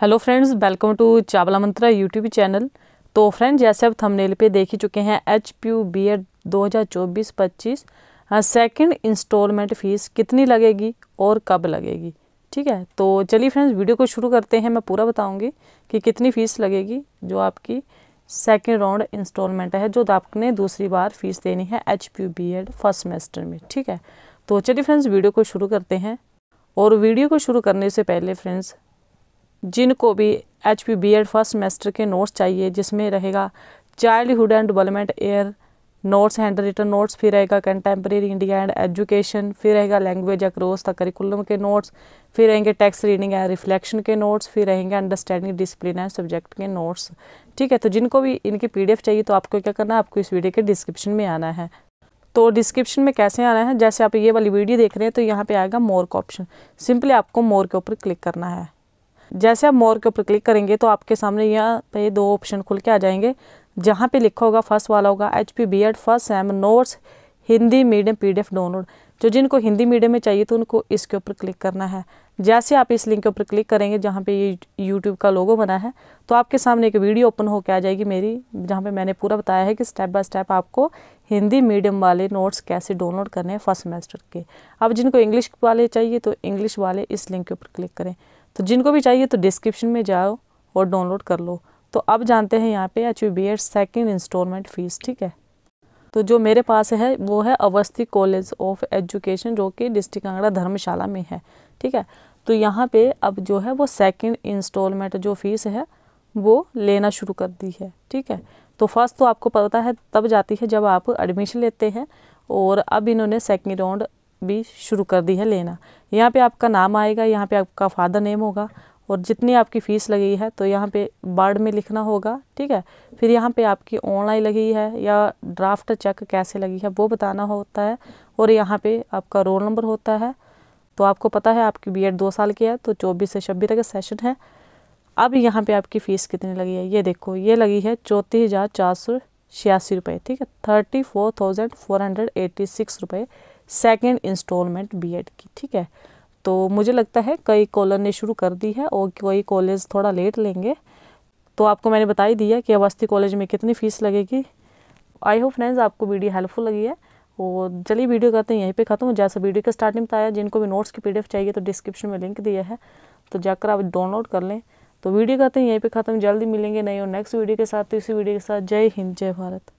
hello friends welcome to Chawla Mantra YouTube channel तो friend जैसे आप थंबनेल पे देख ही चुके हैं H P U B Ed दो हज़ार चौबीस पच्चीस सेकेंड इंस्टॉलमेंट फ़ीस कितनी लगेगी और कब लगेगी ठीक है तो चलिए फ्रेंड्स वीडियो को शुरू करते हैं मैं पूरा बताऊंगी कि कितनी फ़ीस लगेगी जो आपकी सेकेंड राउंड इंस्टॉलमेंट है जो आपने दूसरी बार फ़ीस देनी है H P U B Ed first semester में ठीक है तो चलिए फ्रेंड्स वीडियो को शुरू करते हैं और वीडियो को शुरू करने से पहले फ्रेंड्स जिनको भी H P B Ed first semester के नोट्स चाहिए जिसमें रहेगा चाइल्डहुड एंड डेवलपमेंट एयर नोट्स हैंड रिटन नोट्स फिर रहेगा कंटेम्प्रेरी इंडिया एंड एजुकेशन फिर रहेगा लैंग्वेज अक्रॉस द करिकुलम के नोट्स फिर रहेंगे टेक्स रीडिंग एंड रिफ्लेक्शन के नोट्स फिर रहेंगे अंडरस्टैंडिंग डिसिप्लिन एंड सब्जेक्ट के नोट्स ठीक है तो जिनको भी इनकी एफ चाहिए तो आपको क्या करना है आपको इस वीडियो के डिस्क्रिप्शन में आना है तो डिस्क्रिप्शन में कैसे आना है जैसे आप ये वाली वीडियो देख रहे हैं तो यहाँ पे आएगा मोर का ऑप्शन सिंपली आपको मोर के ऊपर क्लिक करना है जैसे आप मोर के ऊपर क्लिक करेंगे तो आपके सामने यहाँ पे दो ऑप्शन खुल के आ जाएंगे जहाँ पे लिखा होगा फर्स्ट वाला होगा H P B Ed first sem notes Hindi medium P download जो जिनको हिंदी मीडियम में चाहिए तो उनको इसके ऊपर क्लिक करना है जैसे आप इस लिंक के ऊपर क्लिक करेंगे जहाँ पे ये यूट्यूब का लोगो बना है तो आपके सामने एक वीडियो ओपन होकर आ जाएगी मेरी जहाँ पे मैंने पूरा बताया है कि स्टेप बाय स्टेप आपको हिंदी मीडियम वाले नोट्स कैसे डाउनलोड करने हैं फर्स्ट सेमेस्टर के अब जिनको इंग्लिश वाले चाहिए तो इंग्लिश वाले इस लिंक के ऊपर क्लिक करें तो जिनको भी चाहिए तो डिस्क्रिप्शन में जाओ और डाउनलोड कर लो तो अब जानते हैं यहाँ पे U B Ed second installment fees ठीक है तो जो मेरे पास है वो है अवस्थी कॉलेज ऑफ एजुकेशन जो कि डिस्ट्रिक्ट कांगड़ा धर्मशाला में है ठीक है तो यहाँ पे अब जो है वो सेकेंड इंस्टॉलमेंट जो फ़ीस है वो लेना शुरू कर दी है ठीक है तो फर्स्ट तो आपको पता है तब जाती है जब आप एडमिशन लेते हैं और अब इन्होंने सेकेंड राउंड भी शुरू कर दी है लेना यहाँ पे आपका नाम आएगा यहाँ पे आपका फादर नेम होगा और जितनी आपकी फ़ीस लगी है तो यहाँ पे बार्ड में लिखना होगा ठीक है फिर यहाँ पे आपकी ऑनलाइन लगी है या ड्राफ्ट चेक कैसे लगी है वो बताना होता है और यहाँ पे आपका रोल नंबर होता है तो आपको पता है आपकी बी दो साल की है तो चौबीस से छब्बीस तक सेशन है अब यहाँ पे आपकी फ़ीस कितनी लगी है ये देखो ये लगी है चौंतीस हज़ार चार सौ छियासी रुपये ठीक है thirty four thousand four hundred six रुपये सेकेंड इंस्टॉलमेंट बीएड की ठीक है तो मुझे लगता है कई कॉलेज ने शुरू कर दी है और कई कॉलेज थोड़ा लेट लेंगे तो आपको मैंने बता ही दिया कि अवस्थी कॉलेज में कितनी फ़ीस लगेगी आई होप फ्रेंड्स आपको वीडियो हेल्पफुल लगी है और चलिए वीडियो करते हैं यहीं पे खत्म जैसा वीडियो का स्टार्टिंग बताया जिनको भी नोट्स की पी चाहिए तो डिस्क्रिप्शन में लिंक दिया है तो जाकर आप डाउनलोड कर लें तो वीडियो करते हैं यहीं पर खत्म जल्दी मिलेंगे नहीं और नेक्स्ट वीडियो के साथ तो इसी वीडियो के साथ जय हिंद जय भारत